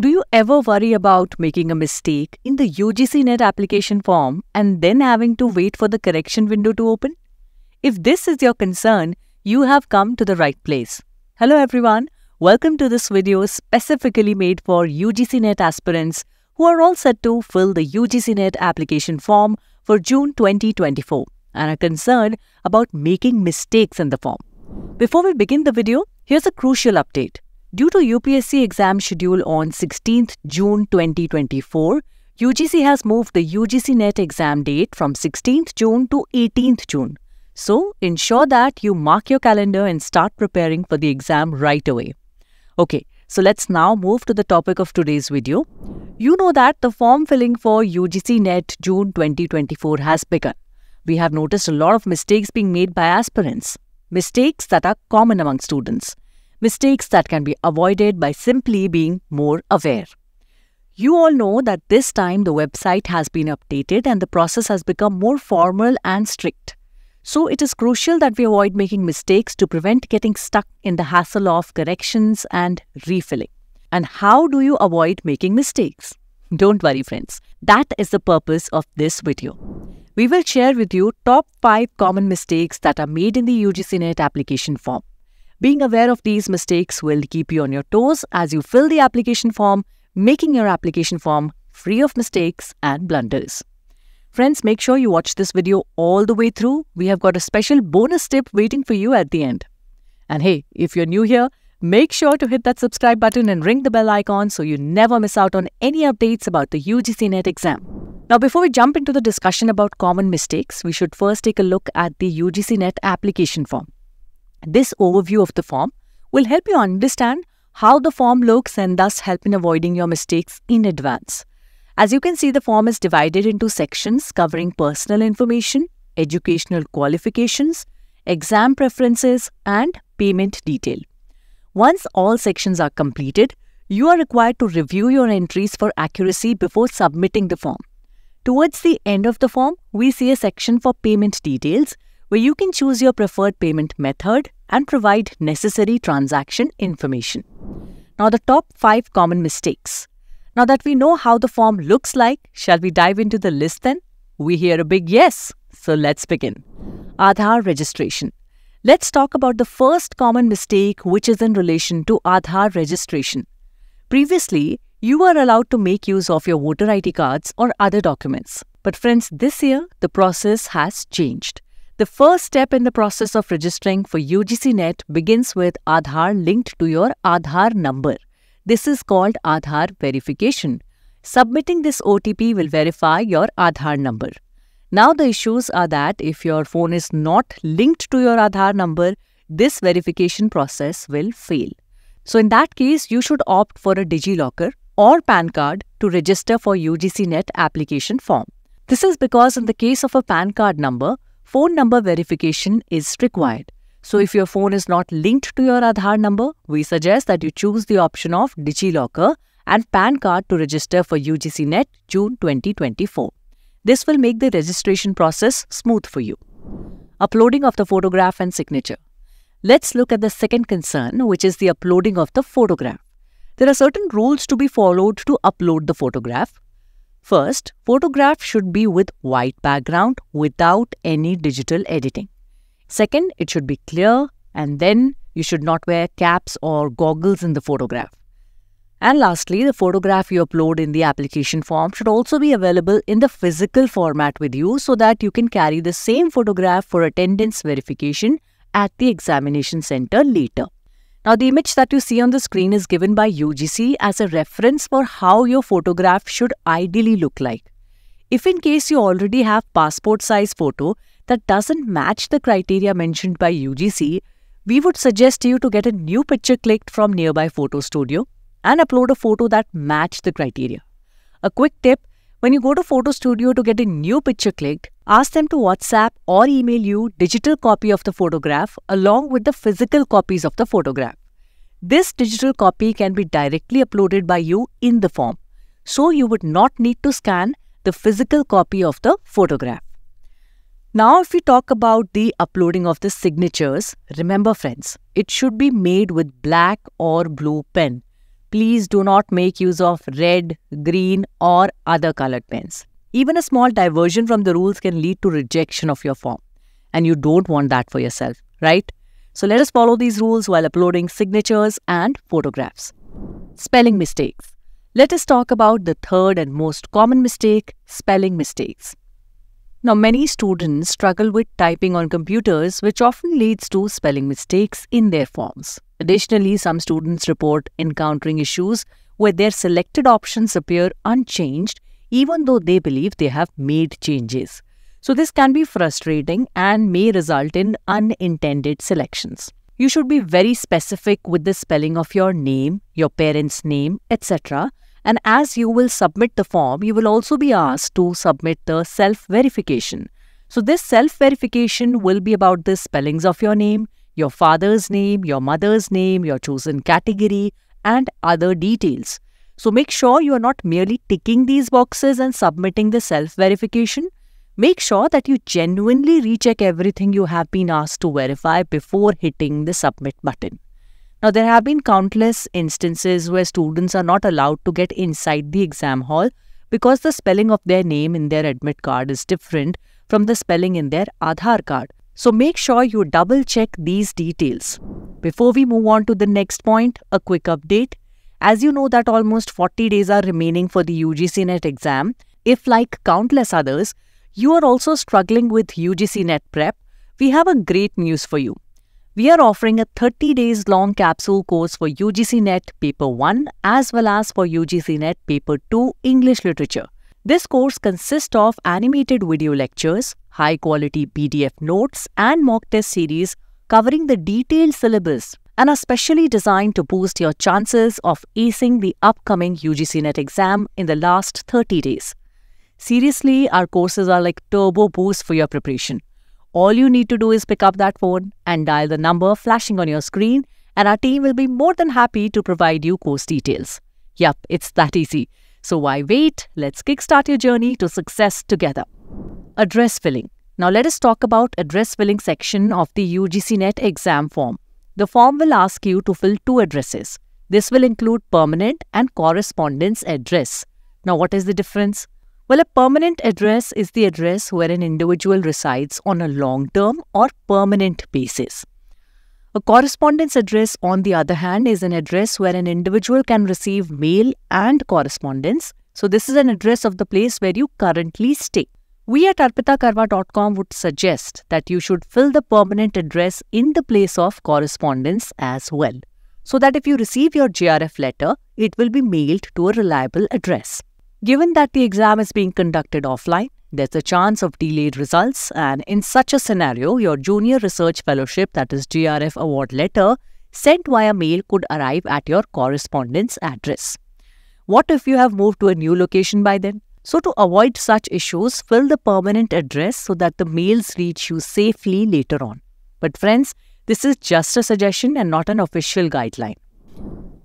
Do you ever worry about making a mistake in the UGC NET application form and then having to wait for the correction window to open? If this is your concern, you have come to the right place. Hello everyone, welcome to this video specifically made for UGC NET aspirants who are all set to fill the UGC NET application form for June 2024 and are concerned about making mistakes in the form. Before we begin the video, here's a crucial update. Due to UPSC exam schedule on 16th June 2024, UGC has moved the UGC NET exam date from 16th June to 18th June. So, ensure that you mark your calendar and start preparing for the exam right away. Okay, so let's now move to the topic of today's video. You know that the form filling for UGC NET June 2024 has begun. We have noticed a lot of mistakes being made by aspirants, mistakes that are common among students mistakes that can be avoided by simply being more aware. You all know that this time the website has been updated and the process has become more formal and strict. So it is crucial that we avoid making mistakes to prevent getting stuck in the hassle of corrections and refilling. And how do you avoid making mistakes? Don't worry friends, that is the purpose of this video. We will share with you top 5 common mistakes that are made in the UGC NET application form. Being aware of these mistakes will keep you on your toes as you fill the application form, making your application form free of mistakes and blunders. Friends, make sure you watch this video all the way through. We have got a special bonus tip waiting for you at the end. And hey, if you're new here, make sure to hit that subscribe button and ring the bell icon so you never miss out on any updates about the UGC NET exam. Now, before we jump into the discussion about common mistakes, we should first take a look at the UGC NET application form. This overview of the form will help you understand how the form looks and thus help in avoiding your mistakes in advance. As you can see, the form is divided into sections covering personal information, educational qualifications, exam preferences, and payment detail. Once all sections are completed, you are required to review your entries for accuracy before submitting the form. Towards the end of the form, we see a section for payment details, where you can choose your preferred payment method and provide necessary transaction information. Now, the top five common mistakes. Now that we know how the form looks like, shall we dive into the list then? We hear a big yes, so let's begin. Aadhaar registration. Let's talk about the first common mistake, which is in relation to Aadhaar registration. Previously, you were allowed to make use of your voter ID cards or other documents. But friends, this year, the process has changed. The first step in the process of registering for UGCNet begins with Aadhaar linked to your Aadhaar number. This is called Aadhaar verification. Submitting this OTP will verify your Aadhaar number. Now the issues are that if your phone is not linked to your Aadhaar number, this verification process will fail. So in that case, you should opt for a DigiLocker or PAN card to register for UGCNet application form. This is because in the case of a PAN card number, phone number verification is required. So if your phone is not linked to your Aadhaar number, we suggest that you choose the option of DigiLocker and PAN card to register for UGCNet June 2024. This will make the registration process smooth for you. Uploading of the photograph and signature. Let's look at the second concern, which is the uploading of the photograph. There are certain rules to be followed to upload the photograph. First, photograph should be with white background without any digital editing. Second, it should be clear and then you should not wear caps or goggles in the photograph. And lastly, the photograph you upload in the application form should also be available in the physical format with you so that you can carry the same photograph for attendance verification at the examination center later. Now the image that you see on the screen is given by UGC as a reference for how your photograph should ideally look like. If in case you already have passport size photo that doesn't match the criteria mentioned by UGC, we would suggest you to get a new picture clicked from nearby photo studio and upload a photo that match the criteria. A quick tip, when you go to photo studio to get a new picture clicked, ask them to WhatsApp or email you digital copy of the photograph along with the physical copies of the photograph. This digital copy can be directly uploaded by you in the form, so you would not need to scan the physical copy of the photograph. Now, if we talk about the uploading of the signatures, remember friends, it should be made with black or blue pen. Please do not make use of red, green or other colored pens. Even a small diversion from the rules can lead to rejection of your form. And you don't want that for yourself, right? So let us follow these rules while uploading signatures and photographs. Spelling mistakes. Let us talk about the third and most common mistake, spelling mistakes. Now, many students struggle with typing on computers, which often leads to spelling mistakes in their forms. Additionally, some students report encountering issues where their selected options appear unchanged, even though they believe they have made changes. So this can be frustrating and may result in unintended selections. You should be very specific with the spelling of your name, your parents' name, etc. And as you will submit the form, you will also be asked to submit the self-verification. So this self-verification will be about the spellings of your name, your father's name, your mother's name, your chosen category, and other details. So make sure you are not merely ticking these boxes and submitting the self-verification, Make sure that you genuinely recheck everything you have been asked to verify before hitting the submit button. Now, there have been countless instances where students are not allowed to get inside the exam hall because the spelling of their name in their admit card is different from the spelling in their Aadhaar card. So make sure you double check these details. Before we move on to the next point, a quick update. As you know that almost 40 days are remaining for the UGC NET exam, if like countless others, you are also struggling with UGC Net Prep, we have a great news for you. We are offering a 30 days long capsule course for UGC Net Paper 1 as well as for UGC Net Paper 2 English Literature. This course consists of animated video lectures, high quality PDF notes, and mock test series covering the detailed syllabus and are specially designed to boost your chances of acing the upcoming UGC Net exam in the last 30 days. Seriously, our courses are like turbo boost for your preparation. All you need to do is pick up that phone and dial the number flashing on your screen and our team will be more than happy to provide you course details. Yup, it's that easy. So why wait? Let's kickstart your journey to success together. Address filling. Now let us talk about address filling section of the UGC NET exam form. The form will ask you to fill two addresses. This will include permanent and correspondence address. Now what is the difference? Well, a permanent address is the address where an individual resides on a long-term or permanent basis. A correspondence address, on the other hand, is an address where an individual can receive mail and correspondence. So, this is an address of the place where you currently stay. We at arpitakarva.com would suggest that you should fill the permanent address in the place of correspondence as well, so that if you receive your GRF letter, it will be mailed to a reliable address. Given that the exam is being conducted offline, there's a chance of delayed results and in such a scenario, your Junior Research Fellowship, that is GRF award letter, sent via mail could arrive at your correspondence address. What if you have moved to a new location by then? So to avoid such issues, fill the permanent address so that the mails reach you safely later on. But friends, this is just a suggestion and not an official guideline.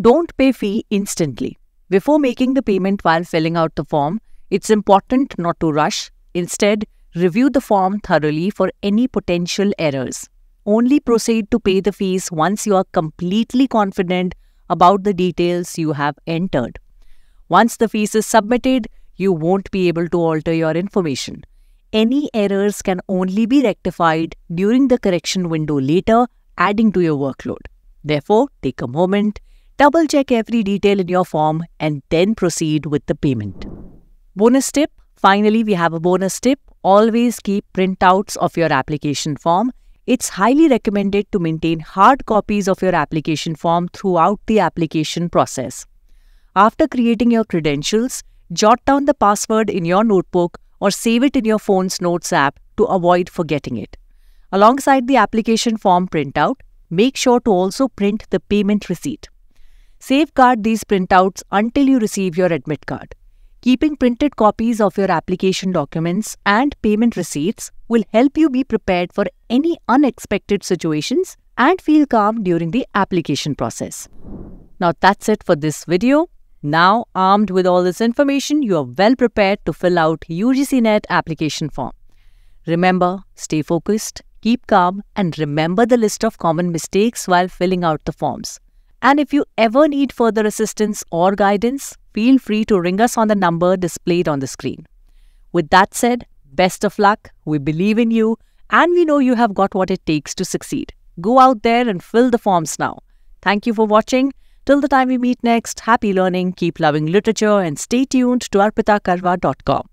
Don't pay fee instantly. Before making the payment while filling out the form, it's important not to rush. Instead, review the form thoroughly for any potential errors. Only proceed to pay the fees once you are completely confident about the details you have entered. Once the fees is submitted, you won't be able to alter your information. Any errors can only be rectified during the correction window later, adding to your workload. Therefore, take a moment, Double check every detail in your form and then proceed with the payment. Bonus tip. Finally, we have a bonus tip. Always keep printouts of your application form. It's highly recommended to maintain hard copies of your application form throughout the application process. After creating your credentials, jot down the password in your notebook or save it in your phone's notes app to avoid forgetting it. Alongside the application form printout, make sure to also print the payment receipt. Safeguard these printouts until you receive your admit card. Keeping printed copies of your application documents and payment receipts will help you be prepared for any unexpected situations and feel calm during the application process. Now that's it for this video. Now, armed with all this information, you are well prepared to fill out UGC NET application form. Remember, stay focused, keep calm and remember the list of common mistakes while filling out the forms. And if you ever need further assistance or guidance, feel free to ring us on the number displayed on the screen. With that said, best of luck, we believe in you, and we know you have got what it takes to succeed. Go out there and fill the forms now. Thank you for watching. Till the time we meet next, happy learning, keep loving literature, and stay tuned to arpitakarva.com.